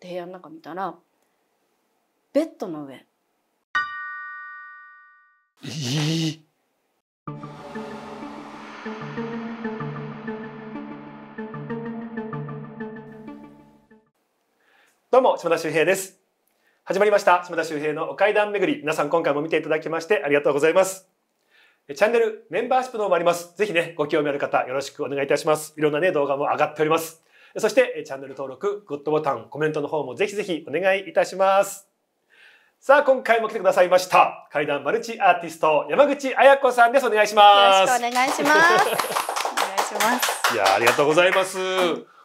って部屋の中見たらベッドの上どうも島田秀平です始まりました島田秀平のお階段巡り皆さん今回も見ていただきましてありがとうございますチャンネルメンバーシップのもありますぜひねご興味ある方よろしくお願いいたしますいろんなね動画も上がっておりますそしてチャンネル登録、グッドボタン、コメントの方もぜひぜひお願いいたします。さあ、今回も来てくださいました。怪談マルチアーティスト、山口彩子さんです。お願いします。よろしくお願いします。お願いします。いや、ありがとうございます。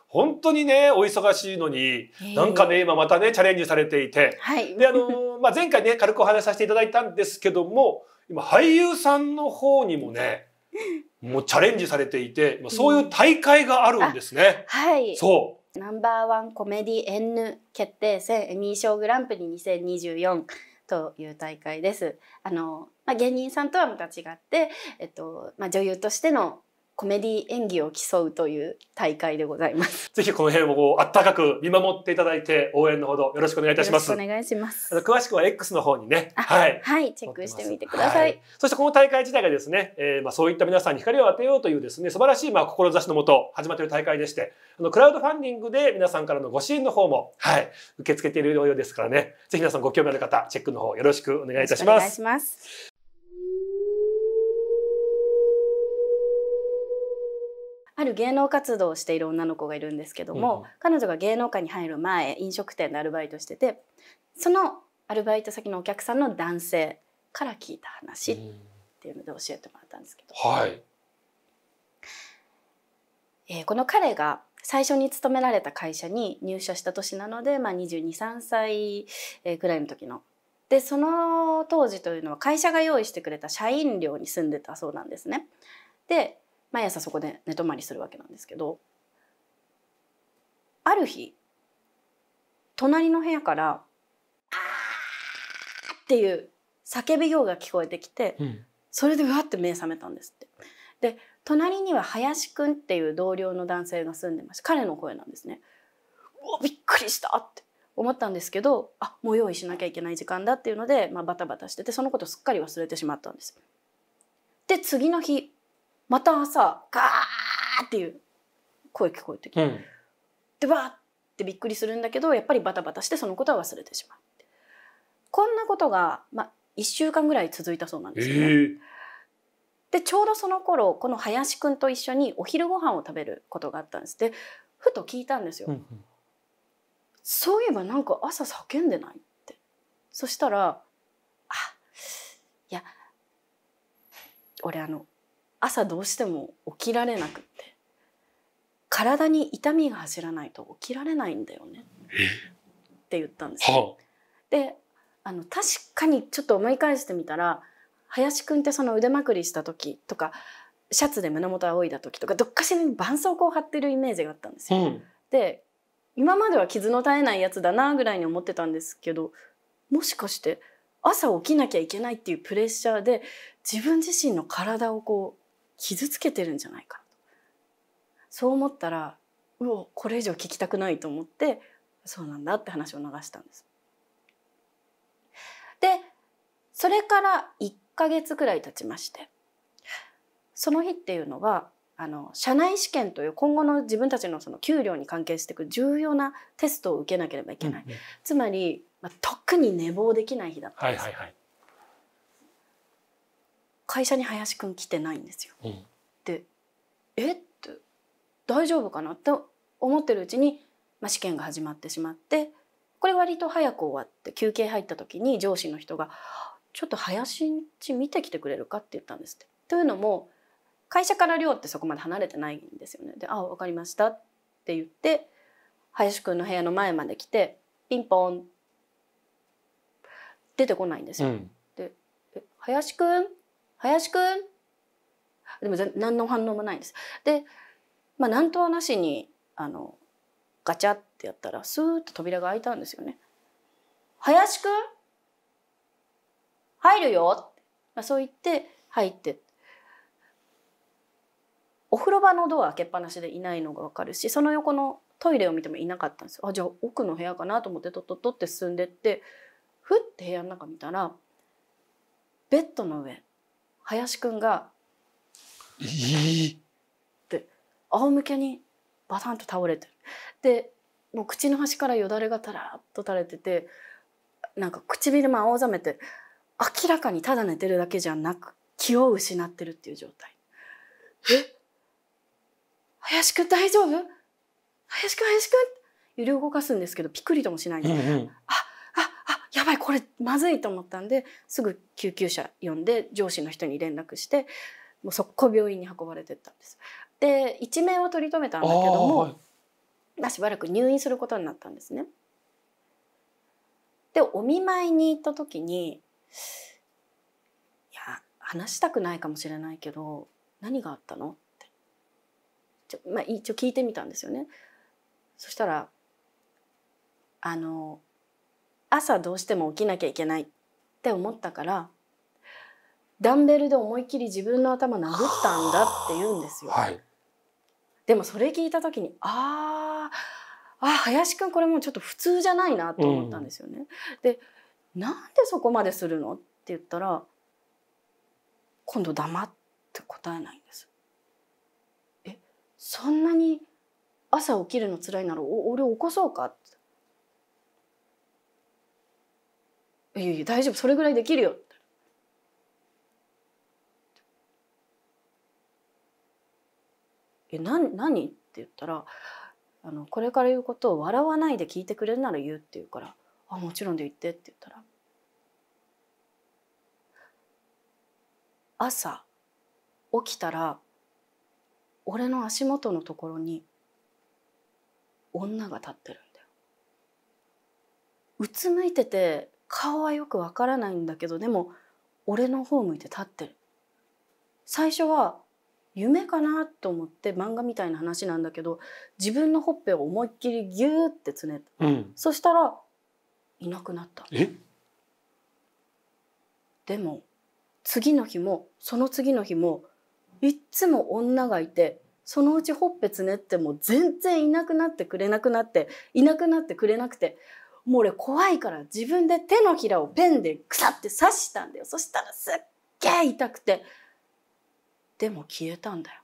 本当にね、お忙しいのに、なんかね、今またね、チャレンジされていて。はい。で、あの、まあ、前回ね、軽くお話しさせていただいたんですけども、今、俳優さんの方にもね、もうチャレンジされていて、まあ、そういう大会があるんですね。うん、はい。そう。ナンバーワンコメディエンヌ決定戦エミー賞グランプリ2024という大会です。あの、まあ、芸人さんとはまた違って、えっと、まあ、女優としてのコメディ演技を競うという大会でございます。ぜひこの辺をこうたかく見守っていただいて応援のほどよろしくお願いいたします。よろしくお願いします。あの詳しくは X の方にね、はい。はい、チェックしてみてください。はそしてこの大会自体がですね、えーまあ、そういった皆さんに光を当てようというですね素晴らしいまあ志のもと始まっている大会でしてあのクラウドファンディングで皆さんからのご支援の方も、はい、受け付けているようですからねぜひ皆さんご興味ある方チェックの方よろしくお願いいたします。お願いします。る芸能活動をしている女の子がいるんですけども、うん、彼女が芸能界に入る前飲食店でアルバイトしててそのアルバイト先のお客さんの男性から聞いた話っていうので教えてもらったんですけど、はい、えー、この彼が最初に勤められた会社に入社した年なので、まあ、223歳くらいの時の。でその当時というのは会社が用意してくれた社員寮に住んでたそうなんですね。で毎朝そこで寝泊まりするわけなんですけどある日隣の部屋から「あー!」っていう叫び声が聞こえてきて、うん、それでうわって目覚めたんですって。で隣には林くんっていう同僚の男性が住んでまして彼の声なんですね。おびっくりしたって思ったんですけどあもう用意しなきゃいけない時間だっていうので、まあ、バタバタしててそのことすっかり忘れてしまったんです。で次の日また朝ガーっていう声聞こえてきて、うん、でわってびっくりするんだけどやっぱりバタバタしてそのことは忘れてしまうこんなことが、まあ、1週間ぐらい続いたそうなんですよね。えー、でちょうどその頃この林くんと一緒にお昼ご飯を食べることがあったんですでふと聞いたんですよ。うんうん、そういえばなんか朝叫んでないってそしたら「あいや俺あの朝どうしても起きられなくって体に痛みが走らないと起きられないんだよねって言ったんですよ。であの確かにちょっと思い返してみたら林くんってその腕まくりした時とかシャツで胸元おいだ時とかどっかしらに絆創膏を貼ってるイメージがあったんですよ。うん、で今までは傷の絶えないやつだなぐらいに思ってたんですけどもしかして朝起きなきゃいけないっていうプレッシャーで自分自身の体をこう傷つけてるんじゃないかそう思ったらうおこれ以上聞きたくないと思ってそうなんだって話を流したんです。でそれから1ヶ月くらい経ちましてその日っていうのはあの社内試験という今後の自分たちのその給料に関係していく重要なテストを受けなければいけない、うんうん、つまり、まあ、特に寝坊できない日だったんです。はいはいはい会社に林くん来てないんですよ。うん、でえって大丈夫かなって思ってるうちに、まあ、試験が始まってしまってこれ割と早く終わって休憩入った時に上司の人が「ちょっと林んち見てきてくれるか?」って言ったんですって。というのも会社から寮ってそこまで離れてないんですよね。で「あ分かりました」って言って林くんの部屋の前まで来てピンポン出てこないんですよ。うん、で林くん林くんでも何の反応もないんです。で、まあ、何とはなしにあのガチャってやったらスーッと扉が開いたんですよね。林くん入るよ、まあ、そう言って入ってお風呂場のドア開けっぱなしでいないのが分かるしその横のトイレを見てもいなかったんですあじゃあ奥の部屋かなと思ってとっとっとって進んでってふって部屋の中見たらベッドの上林くんが「えー、って仰向けにバタンと倒れてる。でもう口の端からよだれがたらっと垂れててなんか唇も青ざめて明らかにただ寝てるだけじゃなく気を失ってるっていう状態。え林くん大丈夫林くん林くん揺れ動かすんですけどピクリともしないで、うんうん、あやばいこれまずいと思ったんですぐ救急車呼んで上司の人に連絡してもう速攻病院に運ばれてったんです。で一命を取り留めたんだけども、しばらく入院することになったんですね。でお見舞いに行った時にいや話したくないかもしれないけど何があったのってちょ、まあ、一応聞いてみたんですよね。そしたらあの朝どうしても起きなきゃいけないって思ったからダンベルで思いっきり自分の頭殴ったんだって言うんですよ。はい、でもそれ聞いた時にああ林くんこれもうちょっと普通じゃないなと思ったんですよね。うん、でなんでそこまでするのって言ったら今度黙って答えないんです。えそんなに朝起きるの辛いなら俺起こそうかっていやいや大丈夫それぐらいできるよ」えな何?」って言ったらあの「これから言うことを笑わないで聞いてくれるなら言う」って言うから「あもちろんで言って」って言ったら「朝起きたら俺の足元のところに女が立ってるんだよ」うつむいてて顔はよくわからないんだけどでも俺の方向いて立ってる最初は夢かなと思って漫画みたいな話なんだけど自分のほっぺを思いっきりギューってつねた、うん、そしたらいなくなったでも次の日もその次の日もいっつも女がいてそのうちほっぺつねっても全然いなくなってくれなくなっていなくなってくれなくてもう俺怖いから自分で手のひらをペンでくさって刺したんだよ。そしたらすっげえ痛くて。でも消えたんだよ。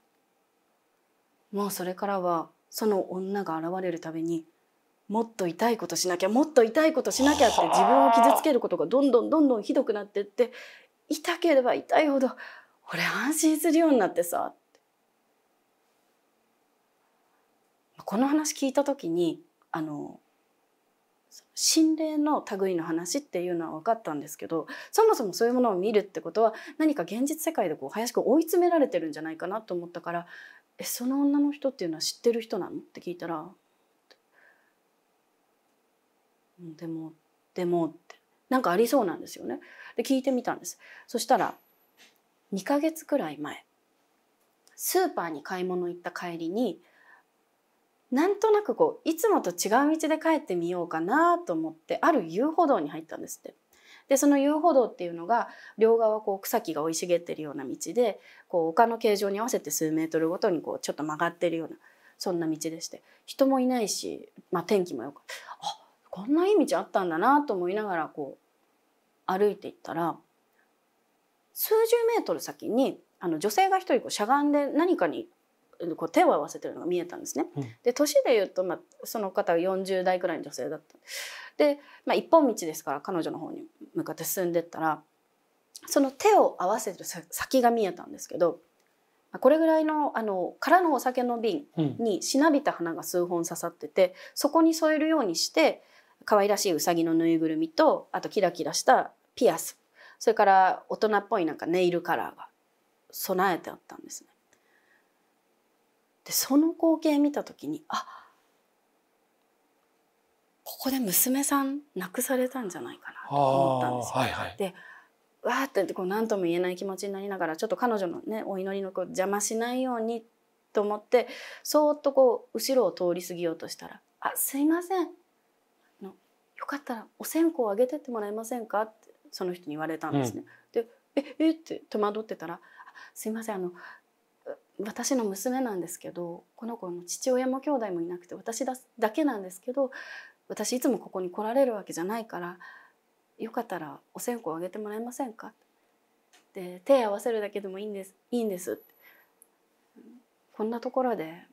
もうそれからはその女が現れるたびにもっと痛いことしなきゃもっと痛いことしなきゃって自分を傷つけることがどんどんどんどんひどくなってって痛ければ痛いほど俺安心するようになってさこの話聞いた時にあの心霊の類の話っていうのは分かったんですけどそもそもそういうものを見るってことは何か現実世界でこう林くん追い詰められてるんじゃないかなと思ったから「えその女の人っていうのは知ってる人なの?」って聞いたら「でもでも」ってなんかありそうなんですよね。で聞いてみたんです。そしたら2ヶ月くらい前スーパーに買い物行った帰りになんとなくこういつもと違う道で帰ってみようかなと思ってある遊歩道に入ったんですって。でその遊歩道っていうのが両側こう草木が生い茂ってるような道でこう丘の形状に合わせて数メートルごとにこうちょっと曲がってるようなそんな道でして人もいないし、まあ、天気もよくあこんないい道あったんだなと思いながらこう歩いていったら数十メートル先にあの女性が一人こうしゃがんで何かにこう手を合わせてるのが見えたんですね。で年でいうと、まあ、その方が40代くらいの女性だった。で、まあ、一本道ですから彼女の方に向かって進んでったらその手を合わせてる先が見えたんですけどこれぐらいのあの空のお酒の瓶にしなびた花が数本刺さっててそこに添えるようにして可愛らしいうさぎのぬいぐるみとあとキラキラしたピアスそれから大人っぽいなんかネイルカラーが備えてあったんですね。でその光景見た時にあここで娘さん亡くされたんじゃないかなと思ったんですよ。はいはい、でわーってこう何とも言えない気持ちになりながらちょっと彼女のねお祈りのこう邪魔しないようにと思ってそーっとこう後ろを通り過ぎようとしたら「あすいませんのよかったらお線香あげてってもらえませんか?」ってその人に言われたんですね。うん、でええって戸惑ってたら「すいませんあの私の娘なんですけどこの子の父親も兄弟もいなくて私だけなんですけど私いつもここに来られるわけじゃないからよかったらお線香あげてもらえませんか?」で手合わせるだけでもいいんですいいんですこんなところで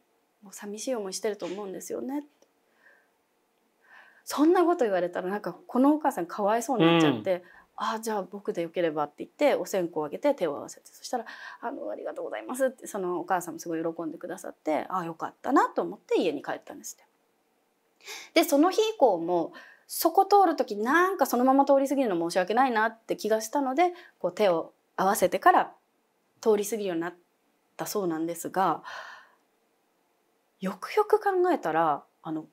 もう寂しい思いしてると思うんですよねそんなこと言われたらなんかこのお母さんかわいそうになっちゃって、あじゃあ僕でよければって言ってお線香をあげて手を合わせてそしたら「あのありがとうございます」ってそのお母さんもすごい喜んでくださってああよかったなと思って家に帰ったんですって。でその日以降もそこ通る時なんかそのまま通り過ぎるの申し訳ないなって気がしたのでこう手を合わせてから通り過ぎるようになったそうなんですがよくよく考えたらあの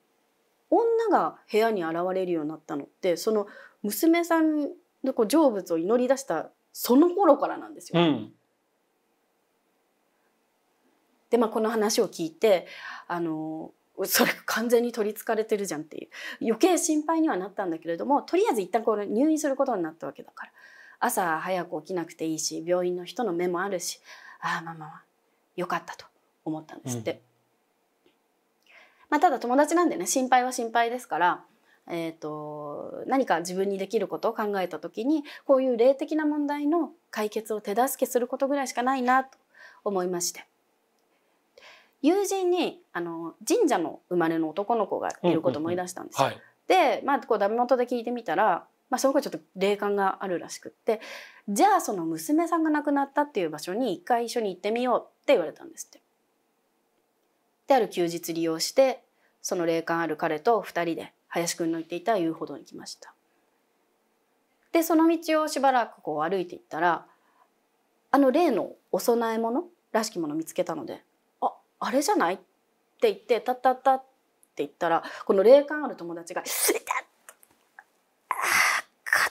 女が部屋に現れるようになったのってその娘さんでこう成仏を祈り出したその頃からなんですよ。うん、でまあこの話を聞いてあのそれ完全に取りつかれてるじゃんっていう余計心配にはなったんだけれどもとりあえず一旦これ入院することになったわけだから朝早く起きなくていいし病院の人の目もあるしああまあまあよかったと思ったんですって。うん、まあ、ただ友達なんでね心配は心配ですからえーと、何か自分にできることを考えた時にこういう霊的な問題の解決を手助けすることぐらいしかないなと思いまして友人にあの神社の生まれの男の子がいることを思い出したんですよ。で、まあ、こうダメ元で聞いてみたら、まあ、その子ちょっと霊感があるらしくってじゃあその娘さんが亡くなったっていう場所に一回一緒に行ってみようって言われたんですって。である休日利用してその霊感ある彼と2人で林くんの言っていた遊歩道に来ました。でその道をしばらくこう歩いていったらあの例のお供え物らしきもの見つけたので「ああれじゃない?」って言って「たったった」って言ったらこの霊感ある友達が「すいたあ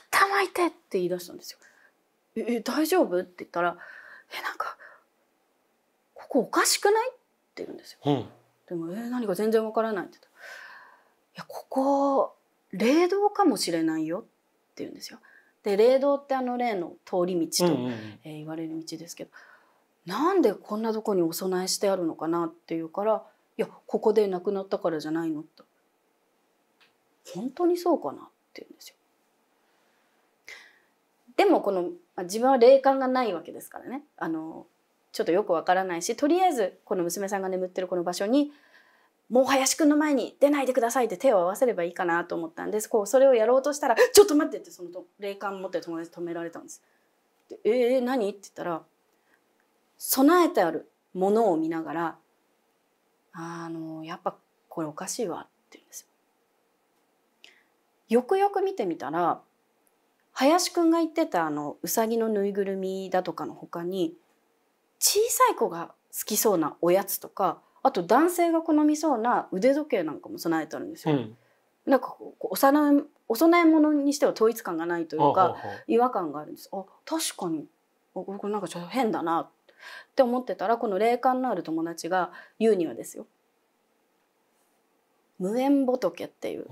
肩巻いて」って言い出したんですよ。え大丈夫って言ったら「えなんかここおかしくない?」って言うんですよ。うん、でも「え何か全然わからない」って言ったやここ霊道かもしれないよ」って言うんですよ。で霊道ってあの霊の通り道と、うんうん、えー、言われる道ですけどなんでこんなとこにお供えしてあるのかなっていうから「いやここで亡くなったからじゃないの」と。本当にそうかなって言うんですよ。でもこの自分は霊感がないわけですからねあのちょっとよくわからないしとりあえずこの娘さんが眠ってるこの場所にもう林くんの前に出ないでくださいって手を合わせればいいかなと思ったんですこうそれをやろうとしたら「ちょっと待って」ってその霊感持ってる友達止められたんです。で「えー、何?」って言ったら備えてあるものを見ながら「あのやっぱこれおかしいわ」って言うんですよ。よくよく見てみたら林くんが言ってたあのうさぎのぬいぐるみだとかのほかに小さい子が好きそうなおやつとかあと男性が好みそうな腕時計なんかも備えてあるんですよ。うん、なんかこうおさなお供え物にしては統一感がないというか違和感があるんです。あ確かにこれなんかちょっと変だなって思ってたらこの霊感のある友達が言うにはですよ無縁仏っていう、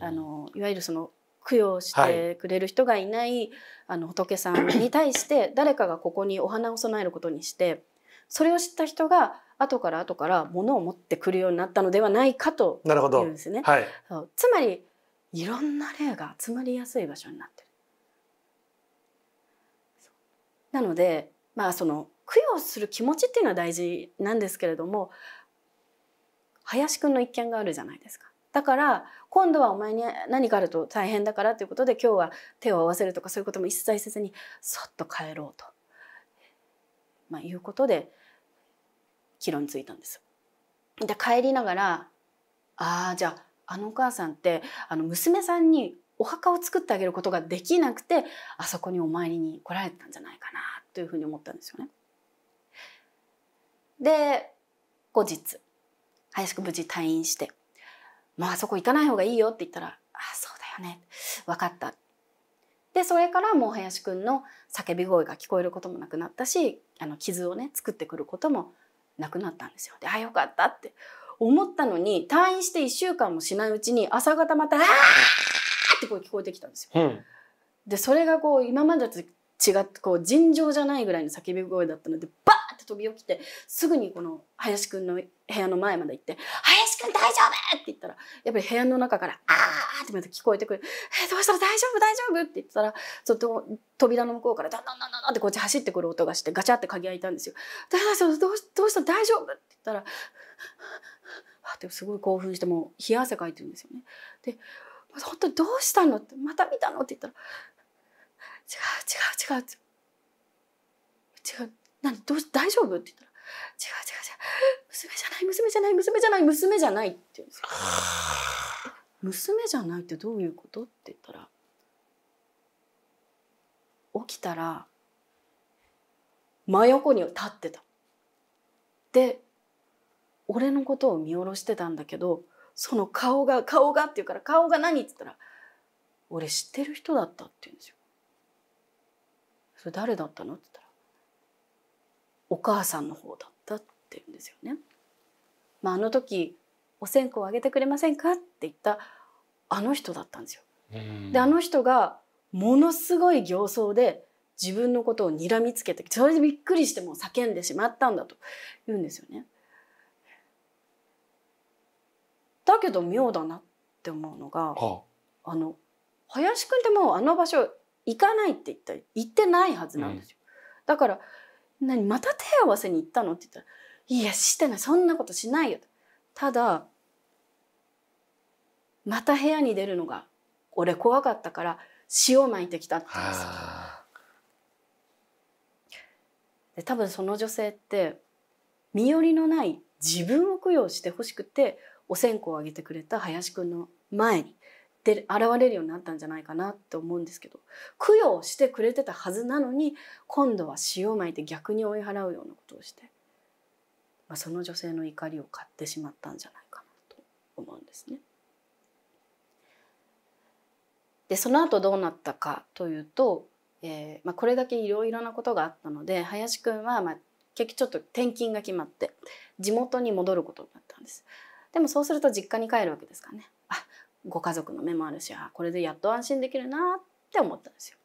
あのいわゆるその供養してくれる人がいない、はい、あの仏さんに対して誰かがここにお花を供えることにしてそれを知った人が後から後から物を持ってくるようになったのではないかというんですね。はい、つまりいろんな例が集まりやすい場所になってる。なのでまあその供養する気持ちっていうのは大事なんですけれども林くんの一件があるじゃないですか。だから今度はお前に何かあると大変だからということで今日は手を合わせるとかそういうことも一切せずにそっと帰ろうと。まあ、いうことで帰路についたんです。で帰りながらああじゃああのお母さんってあの娘さんにお墓を作ってあげることができなくてあそこにお参りに来られたんじゃないかなというふうに思ったんですよね。で後日林く無事退院して「まああそこ行かない方がいいよ」って言ったら「ああそうだよね分かった」でそれからもう林くんの叫び声が聞こえることもなくなったしあの傷をね作ってくることもなくなったんですよ。であよかったって思ったのに退院して1週間もしないうちに朝方また「あー!」って声聞こえてきたんですよ。うん、でそれがこう今までと違ってこう尋常じゃないぐらいの叫び声だったのでバッって飛び起きてすぐにこの林くんの部屋の前まで行って「林くん大丈夫!」って言ったらやっぱり部屋の中から「あー!」ってまた聞こえてくる「えどうしたら大丈夫大丈夫?」って言ったらそと扉の向こうからどんどんどんどんってこっち走ってくる音がしてガチャって鍵開いたんですよ。どうどうした大丈夫って言ったら「ってすごい興奮してもう冷や汗かいてるんですよね。で本当にどうしたのってまた見たのって言ったら違う違う違う違う何どうし大丈夫?」って言ったら「違う違う違う娘じゃない娘じゃない娘じゃない娘じゃない」って言うんですよ。娘じゃないってどういうことって言ったら起きたら真横に立ってた。で俺のことを見下ろしてたんだけどその顔が顔がって言うから顔が何って言ったら「俺知ってる人だった」って言うんですよ。それ誰だったのって言ったらお母さんの方だったって言うんですよね。まあ、あの時お線香をあげてくれませんかって言ったあの人だったんですよ。であの人がものすごい形相で自分のことをにらみつけてそれでびっくりしても叫んでしまったんだと言うんですよね。だけど妙だなって思うのが、はあ、あの林くんってもうあの場所行かないって言った行ってないはずなんですよ。うん、だから何また手合わせに行ったの?」って言ったら「いやしてないそんなことしないよ」ただまた部屋に出るのが俺怖かったから塩巻いてきたって言うんです多分その女性って身寄りのない自分を供養してほしくてお線香をあげてくれた林くんの前にで現れるようになったんじゃないかなって思うんですけど供養してくれてたはずなのに今度は塩をまいて逆に追い払うようなことをして、まあ、その女性の怒りを買ってしまったんじゃないかなと思うんですね。でその後どうなったかというと、えーまあ、これだけいろいろなことがあったので林くんは、まあ、結局ちょっと転勤が決まって地元に戻ることになったんです。でもそうすると実家に帰るわけですからね。ご家族の目もあるしあこれでやっと安心できるなって思ったんですよ。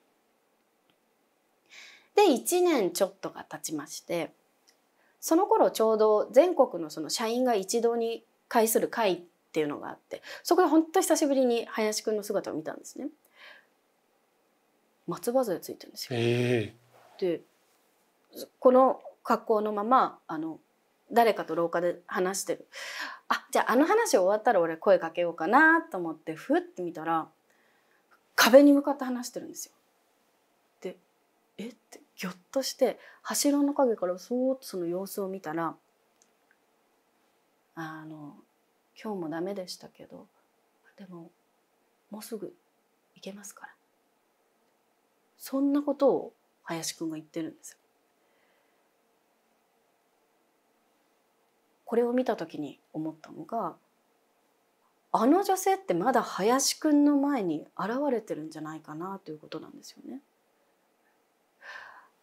で1年ちょっとが経ちましてその頃ちょうど全国のその社員が一堂に会する会っていうのがあってそこで本当久しぶりに林くんの姿を見たんですね。松葉杖ついてるんですよ。えー、でこの格好のままあの誰かと廊下で話してるあじゃああの話終わったら俺声かけようかなと思ってふって見たら壁に向かって話してるんですよ。でえってぎょっとして柱の陰からそーっとその様子を見たら「あの今日もダメでしたけどでももうすぐ行けますから」そんなことを林くんが言ってるんですよ。これを見た時に思ったのがあの女性ってまだ林くんの前に現れてるんじゃないかなということなんですよね。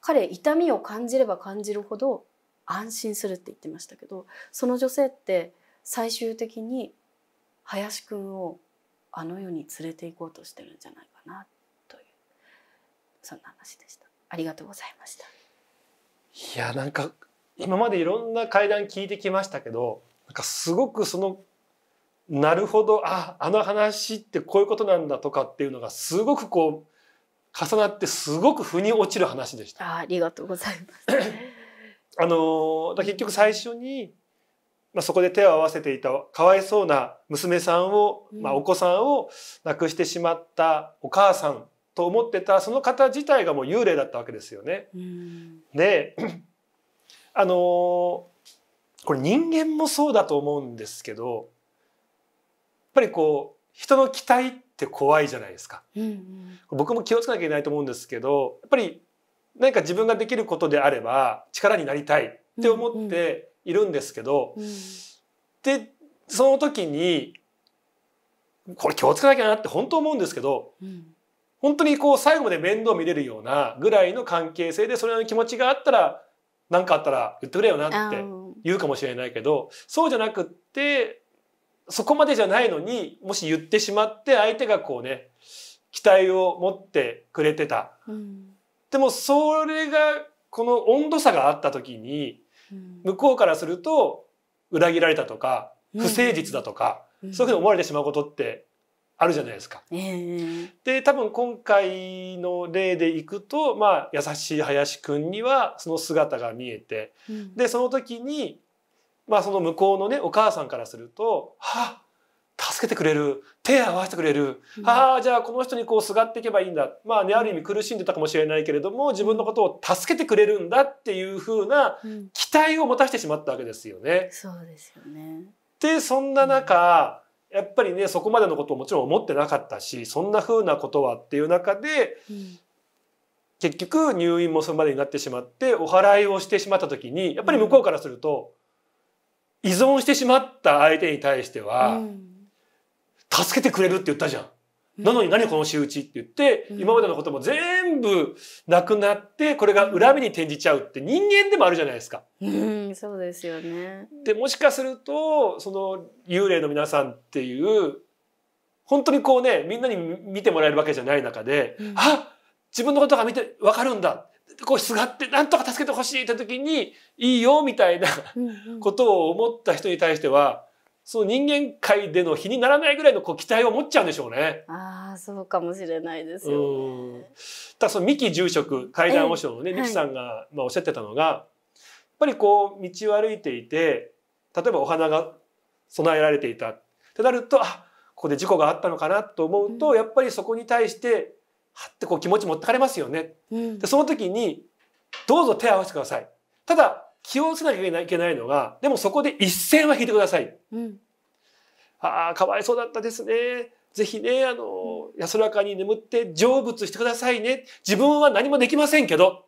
彼痛みを感じれば感じるほど安心するって言ってましたけどその女性って最終的に林くんをあの世に連れて行こうとしてるんじゃないかなというそんな話でした。ありがとうございました。いやなんか今までいろんな会談聞いてきましたけどなんかすごくそのなるほどああの話ってこういうことなんだとかっていうのがすごくこう重なってすごく腑に落ちる話でした。ありがとうございます あの結局最初に、まあ、そこで手を合わせていたかわいそうな娘さんを、まあ、お子さんを亡くしてしまったお母さんと思ってたその方自体がもう幽霊だったわけですよね。であのこれ人間もそうだと思うんですけどやっぱりこう人の期待って怖いじゃないですか、うんうん、僕も気をつけなきゃいけないと思うんですけどやっぱり何か自分ができることであれば力になりたいって思っているんですけど、うんうん、でその時にこれ気をつけなきゃなって本当思うんですけど、うん、本当にこう最後まで面倒見れるようなぐらいの関係性でそれの気持ちがあったら何かあったら言ってくれよなって言うかもしれないけどそうじゃなくってそこまでじゃないのにもし言ってしまって相手がこうね期待を持ってくれてた、うん、でもそれがこの温度差があった時に、向こうからすると裏切られたとか不誠実だとか、そういうふうに思われてしまうことってあるじゃないですか。えー、で多分今回の例でいくと、まあ、優しい林くんにはその姿が見えて、うん、でその時に、まあ、その向こうのねお母さんからすると「はあ助けてくれる手を合わせてくれる、うん、ああじゃあこの人にこうすがっていけばいいんだ」まあねある意味苦しんでたかもしれないけれども自分のことを助けてくれるんだっていうふうな期待を持たせてしまったわけですよね。うん、そうですよねでそんな中、やっぱりねそこまでのことをもちろん思ってなかったしそんなふうなことはっていう中で、うん、結局入院もそれまでになってしまってお祓いをしてしまった時にやっぱり向こうからすると、依存してしまった相手に対しては、助けてくれるって言ったじゃん。なのに何この仕打ちって言って、今までのことも全部なくなって、これが恨みに転じちゃうって人間でもあるじゃないですか。うん、そうですよね。で、もしかすると、その幽霊の皆さんっていう、本当にこうね、みんなに見てもらえるわけじゃない中で、あ自分のことが見てわかるんだこうすがってなんとか助けてほしいって時にいいよみたいなことを思った人に対してはその人間界での比にならないぐらいのこう期待を持っちゃうんでしょうね。ああ、そうかもしれないですよ、ね、ただその三木住職、階段和尚のね、三木さんが、まあおっしゃってたのが、やっぱりこう道を歩いていて、例えばお花が備えられていたってなると、あ、ここで事故があったのかなと思うと、うん、やっぱりそこに対して、はってこう気持ち持ってかれますよね。うん、でその時に、どうぞ手を合わせてください。ただ、気をつけなきゃいけないのが、でもそこで一線は引いてください。うん、ああ、かわいそうだったですね。ぜひね、あの、うん、安らかに眠って成仏してくださいね。自分は何もできませんけど。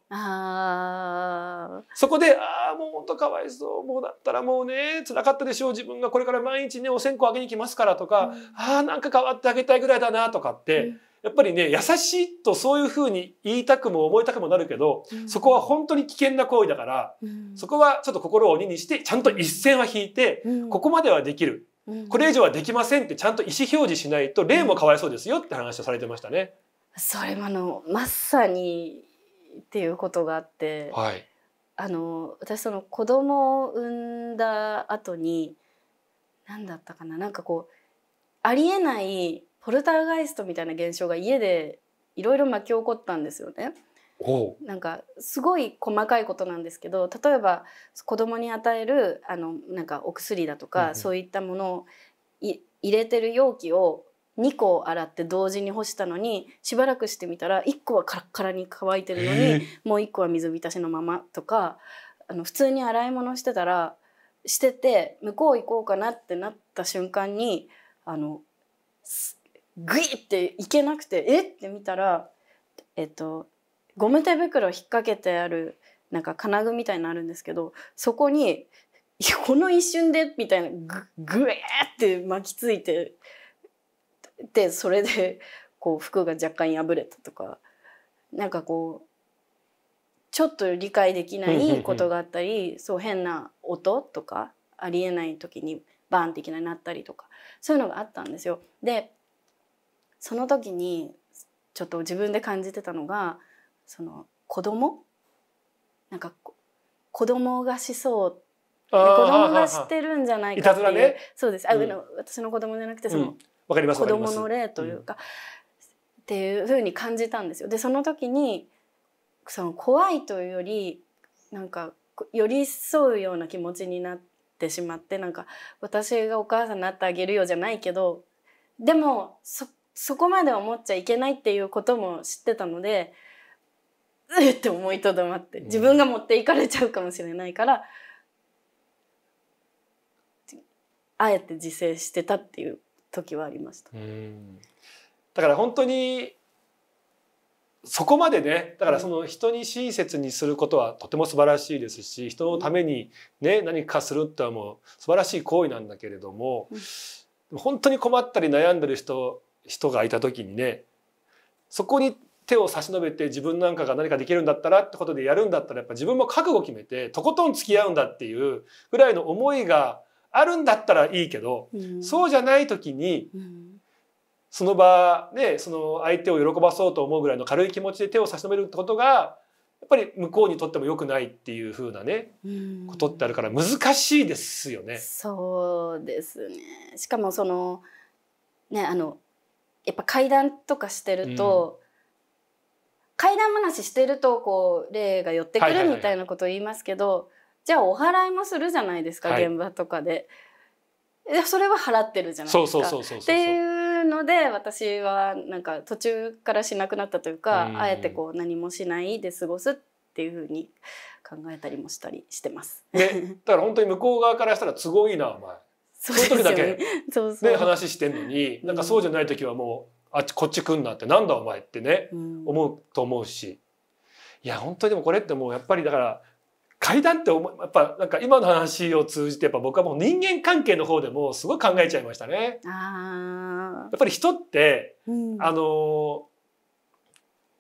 そこで、ああ、もう本当かわいそう。もうだったらもうね、辛かったでしょう。自分がこれから毎日ね、お線香あげに来ますからとか、うん、ああ、なんか変わってあげたいぐらいだなとかって、うん、やっぱりね、優しいとそういうふうに言いたくも思いたくもなるけど、うん、そこは本当に危険な行為だから、うん、そこはちょっと心を鬼にして、ちゃんと一線は引いて、うん、ここまではできる。これ以上はできませんってちゃんと意思表示しないと、例もかわいそうですよって話をされてましたね。それもあの、まさにっていうことがあって、はい、あの、私その子供を産んだ後に、何だったかな、なんかこう、ありえないポルターガイストみたいな現象が家でいろいろ巻き起こったんですよね。なんかすごい細かいことなんですけど例えば子供に与えるあのなんかお薬だとか、うん、そういったものを入れてる容器を2個洗って同時に干したのにしばらくしてみたら1個はカラッカラに乾いてるのにもう1個は水浸しのままとかあの普通に洗い物してたらしてて向こう行こうかなってなった瞬間にあのグイっていけなくてえって見たらえっとゴム手袋引っ掛けてあるなんか金具みたいになるんですけどそこにこの一瞬でみたいなググエって巻きついてでそれでこう服が若干破れたとかなんかこうちょっと理解できないことがあったり、そう変な音とかありえない時にバーンっていきなり鳴ったりとかそういうのがあったんですよ。でその時にちょっと自分で感じてたのがその子供なんか子供がしそう子供がしてるんじゃないかっていう、そうですあ、うん、私の子供じゃなくてその、子供の例というか、うん、っていうふうに感じたんですよ。でその時にその怖いというよりなんか寄り添うような気持ちになってしまってなんか私がお母さんになってあげるよじゃないけどでもそそこまで思っちゃいけないっていうことも知ってたのでうっって思いとどまって自分が持っていかれちゃうかもしれないから、うん、あえて自制してたっていう時はありました。だから本当にそこまでねだからその人に親切にすることはとても素晴らしいですし人のために、ね、何かするってはもう素晴らしい行為なんだけれども、うん、本当に困ったり悩んでる人人がいた時にねそこに手を差し伸べて自分なんかが何かできるんだったらってことでやるんだったらやっぱ自分も覚悟決めてとことん付き合うんだっていうぐらいの思いがあるんだったらいいけど、うん、そうじゃない時に、うん、その場でその相手を喜ばそうと思うぐらいの軽い気持ちで手を差し伸べるってことがやっぱり向こうにとっても良くないっていう風なね、うん、ことってあるから難しいですよね。そうですねしかもそのねあのやっぱ階段とかしてると、階段話してるとこう霊が寄ってくるみたいなことを言いますけど、じゃあお祓いもするじゃないですか、はい、現場とかで。それは払ってるじゃないですか。っていうので私はなんか途中からしなくなったというか、うあえてこう何もしないで過ごすっていうふうに考えたりもしたりしてます。ね、だから本当に向こう側からしたら都合いいなお前その時だけで話してんのになんかそうじゃない時はもうあっちこっち来んなってなんだお前ってね思うと思うしいや本当にでもこれってもうやっぱりだから階段ってやっぱなんか今の話を通じてやっぱ僕はもう人間関係の方でもすごい考えちゃいましたね。やっぱり人って、あの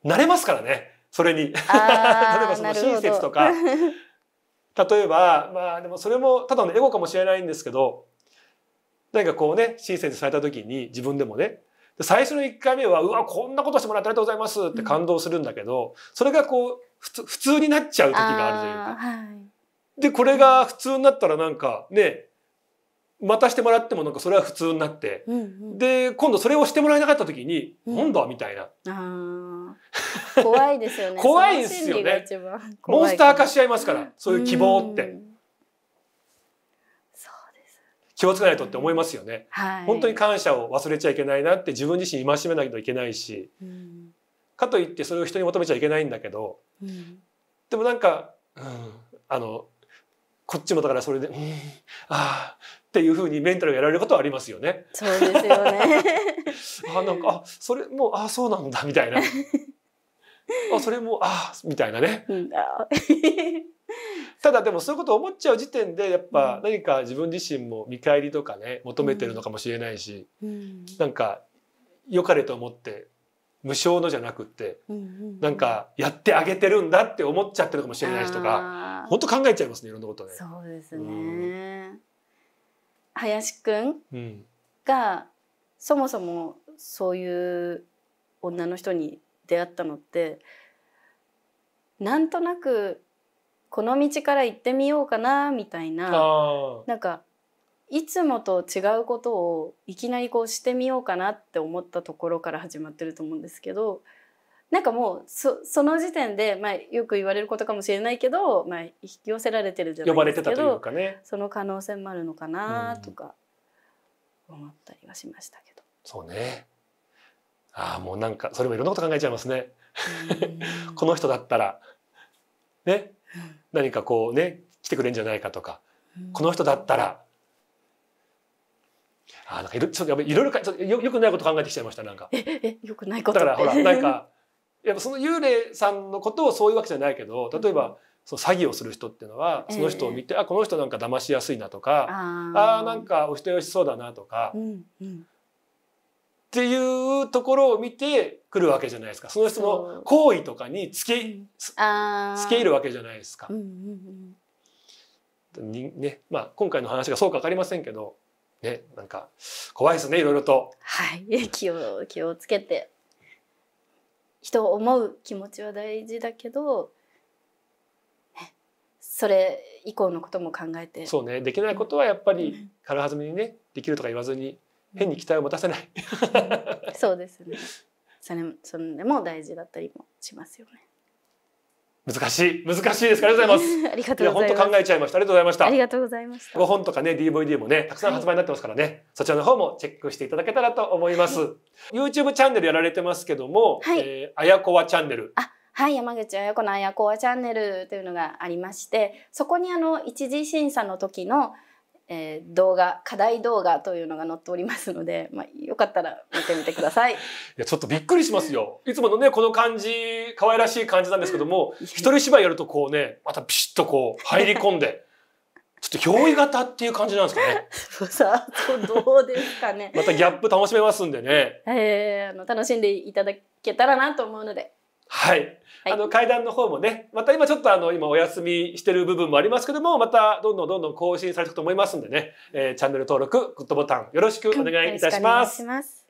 慣れますからねそれに 例えばその親切とか例えばまあでもそれもただのエゴかもしれないんですけど何かこうね親切された時に自分でもね最初の1回目は「うわこんなことしてもらってありがとうございます」って感動するんだけど、うん、それがこう普通普通になっちゃう時があるというか。はい、でこれが普通になったらなんかねまたしてもらってもなんかそれは普通になって、うんうん、で今度それをしてもらえなかった時に「今度は」みたいな。怖いですよね。怖いですよね。モンスター化しちゃいますから、そういう希望って。気をつけないとって思いますよね、はい、本当に感謝を忘れちゃいけないなって自分自身戒めないといけないし、うん、かといってそれを人に求めちゃいけないんだけど、うん、でもなんか、うん、あのこっちもだからそれで「うんああ」っていうふうにメンタルがやられることはありますよね。そうですよね あなんかあそれもうあそうなんだみたいな。あそれもあみたいなね。ただでもそういうことを思っちゃう時点でやっぱ何か自分自身も見返りとかね求めてるのかもしれないし、うん、なんか良かれと思って無償のじゃなくって、なんかやってあげてるんだって思っちゃってるかもしれないしとか本当考えちゃいますねいろんなことね。そうですね、うん、林くんが、そもそもそういう女の人に出会ったのってなんとなくこの道から行ってみようかなみたいななんかいつもと違うことをいきなりこうしてみようかなって思ったところから始まってると思うんですけどなんかもうそその時点で、まあ、よく言われることかもしれないけど、まあ、引き寄せられてるじゃないですけど、ね、その可能性もあるのかなとか思ったりはしましたけど。そうねああもうなんかそれもいろんなこと考えちゃいますね。この人だったらね何かこうね来てくれるんじゃないかとか、うん、この人だったらあなんかいろちょっといろいろかちょよよくないこと考えてきちゃいましたなんか。ええよくないことだからほら なんかやっぱその幽霊さんのことをそういうわけじゃないけど例えば、うん、その詐欺をする人っていうのはその人を見て、えー、あこの人なんか騙しやすいなとかああなんかお人よしそうだなとか、うんうん、っていうところを見てくるわけじゃないですかその人の行為とかにつけつけ入るわけじゃないですか。うんうん、ねまあ、今回の話がそうか分かりませんけど、ね、なんか怖いですねいろいろと。はい気を気をつけて人を思う気持ちは大事だけど、ね、それ以降のことも考えてそうねできないことはやっぱり軽はずみにねできるとか言わずに変に期待を持たせない そうですねそれも、それでも大事だったりもしますよね難しい難しいですありがとうございます ありがとうございます本当考えちゃいましたありがとうございましたありがとうございましたご本とかね DVD もねたくさん発売になってますからね、はい、そちらの方もチェックしていただけたらと思います、はい、YouTube チャンネルやられてますけども、はい、えー、あやこわチャンネルあはい、山口あやこのあやこわチャンネルというのがありまして、そこにあの一次審査の時のえー、動画課題動画というのが載っておりますので、まあ、よかったら見てみてください いやちょっとびっくりしますよいつものねこの感じ可愛らしい感じなんですけども一人芝居やるとこうねまたピシッとこう入り込んで。ちょっと憑依型っていう感じなんですかね。さあ、どうですかね。またギャップ楽しめますんでね。ええー、あの楽しんでいただけたらなと思うので、はい。あの階段の方もね、また今ちょっとあの今お休みしてる部分もありますけども、またどんどんどんどん更新されていくと思いますんでね、えー、チャンネル登録、グッドボタンよろしくお願いいたします。